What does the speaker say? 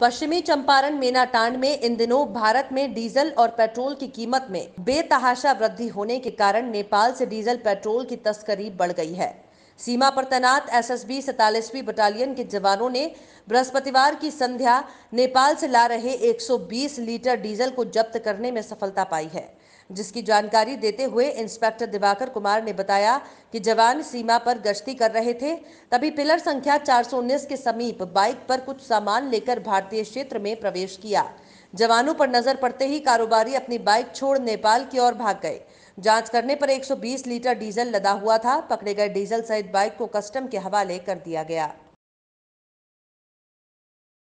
पश्चिमी चंपारण मेनाटांड में इन दिनों भारत में डीजल और पेट्रोल की कीमत में बेतहाशा वृद्धि होने के कारण नेपाल से डीजल पेट्रोल की तस्करी बढ़ गई है सीमा पर तैनात एसएसबी सैतालीसवीं बटालियन के जवानों ने बृहस्पतिवार की संध्या नेपाल से ला रहे 120 लीटर डीजल को जब्त करने में सफलता पाई है जिसकी जानकारी देते हुए इंस्पेक्टर दिवाकर कुमार ने बताया कि जवान सीमा पर गश्ती कर रहे थे तभी पिलर संख्या चार के समीप बाइक पर कुछ सामान लेकर भारतीय क्षेत्र में प्रवेश किया जवानों पर नजर पड़ते ही कारोबारी अपनी बाइक छोड़ नेपाल की ओर भाग गए जांच करने पर 120 लीटर डीजल लदा हुआ था पकड़े गए डीजल सहित बाइक को कस्टम के हवाले कर दिया गया